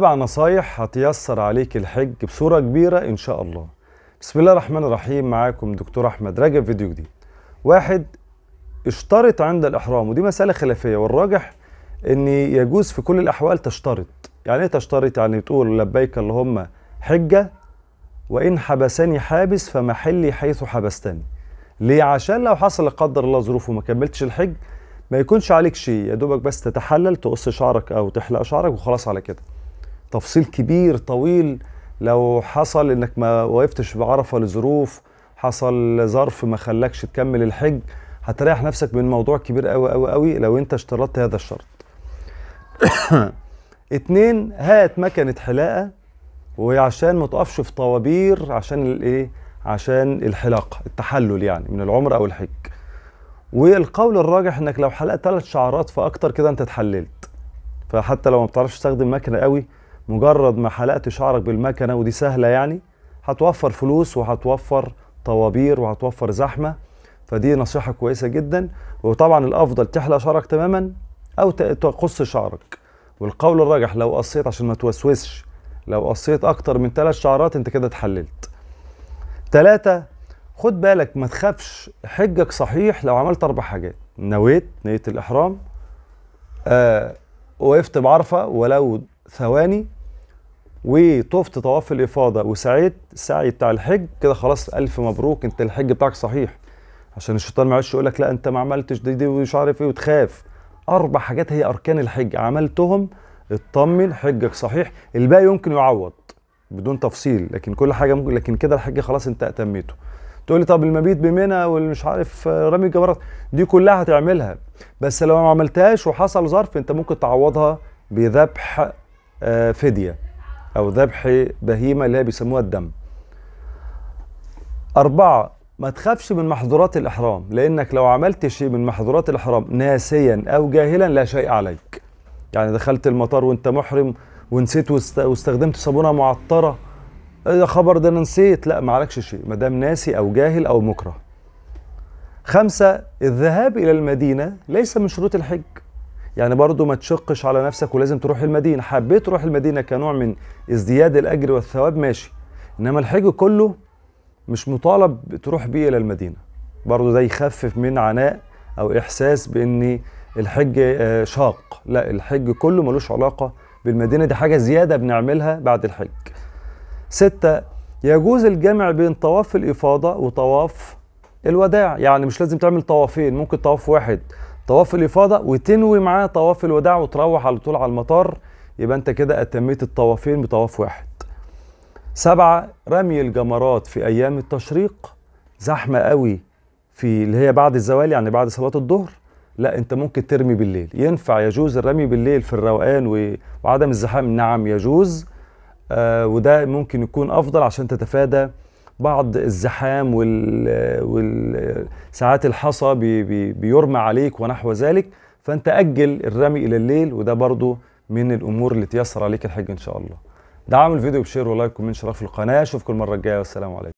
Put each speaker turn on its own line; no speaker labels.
سبع نصايح هتيسر عليك الحج بصورة كبيرة إن شاء الله بسم الله الرحمن الرحيم معاكم دكتور أحمد رجب فيديو جديد واحد اشترط عند الإحرام ودي مسألة خلافية والراجح إن يجوز في كل الأحوال تشترط يعني إيه تشترط يعني تقول لبيك اللهم حجة وإن حبسني حابس فمحلي حيث حبستني ليه عشان لو حصل لا قدر الله ظروف وما كملتش الحج ما يكونش عليك شيء يا دوبك بس تتحلل تقص شعرك أو تحلق شعرك وخلاص على كده تفصيل كبير طويل لو حصل انك ما وقفتش بعرفه لظروف حصل ظرف ما خلاكش تكمل الحج هتريح نفسك من موضوع كبير قوي قوي قوي لو انت اشترطت هذا الشرط اتنين هات مكنة حلاقة وعشان ما تقفش في طوابير عشان الايه عشان الحلاقة التحلل يعني من العمر او الحج والقول الراجح انك لو حلقت ثلاث شعرات فاكتر كده انت اتحللت فحتى لو ما بتعرفش تستخدم مكنة قوي مجرد ما حلقت شعرك بالمكنه ودي سهله يعني هتوفر فلوس وهتوفر طوابير وهتوفر زحمه فدي نصيحه كويسه جدا وطبعا الافضل تحلق شعرك تماما او تقص شعرك والقول الراجح لو قصيت عشان ما توسوسش لو قصيت اكتر من ثلاث شعرات انت كده اتحللت ثلاثة خد بالك ما تخافش حجك صحيح لو عملت اربع حاجات نويت نية الاحرام آه وقفت بعرفة ولو ثواني وطفت طواف الافاضه وسعيت السعي بتاع الحج كده خلاص الف مبروك انت الحج بتاعك صحيح عشان الشيطان ما يقول لك لا انت ما عملتش دي دي ومش عارف ايه وتخاف اربع حاجات هي اركان الحج عملتهم اطمن حجك صحيح الباقي يمكن يعوض بدون تفصيل لكن كل حاجه ممكن لكن كده الحج خلاص انت اتميته تقول لي طب المبيت بمنى والمش عارف آه، رمي الجمرات دي كلها هتعملها بس لو ما عملتهاش وحصل ظرف انت ممكن تعوضها بذبح آه، فديه أو ذبح بهيمة اللي هي بيسموها الدم أربعة ما تخافش من محظورات الإحرام لأنك لو عملت شيء من محظورات الإحرام ناسيا أو جاهلا لا شيء عليك يعني دخلت المطار وانت محرم ونسيت واستخدمت صابونه معطره يا خبر ده انا نسيت لا ما عليكش شيء ما دام ناسي او جاهل او مكره خمسة الذهاب إلى المدينة ليس من شروط الحج يعني برضو ما تشقش على نفسك ولازم تروح المدينة حبيت تروح المدينة كنوع من ازدياد الأجر والثواب ماشي إنما الحج كله مش مطالب تروح بيه إلى المدينة برضو ده يخفف من عناء أو إحساس بإن الحج آه، شاق لا الحج كله ملوش علاقة بالمدينة دي حاجة زيادة بنعملها بعد الحج ستة يجوز الجمع بين طواف الإفاضة وطواف الوداع يعني مش لازم تعمل طوافين ممكن طواف واحد طواف الافاضه وتنوي معاه طواف الوداع وتروح على طول على المطار يبقى انت كده اتميت الطوافين بطواف واحد سبعة رمي الجمرات في ايام التشريق زحمه قوي في اللي هي بعد الزوال يعني بعد صلاه الظهر لا انت ممكن ترمي بالليل ينفع يجوز الرمي بالليل في الروقان وعدم الزحام نعم يجوز آه وده ممكن يكون افضل عشان تتفادى بعض الزحام والساعات الحصى بي بي بيرمى عليك ونحو ذلك فانت اجل الرمي الى الليل وده برضو من الامور اللي تيسر عليك الحج ان شاء الله دعم الفيديو بشير ولايك ومن شرف القناه اشوفكم المره الجايه والسلام عليكم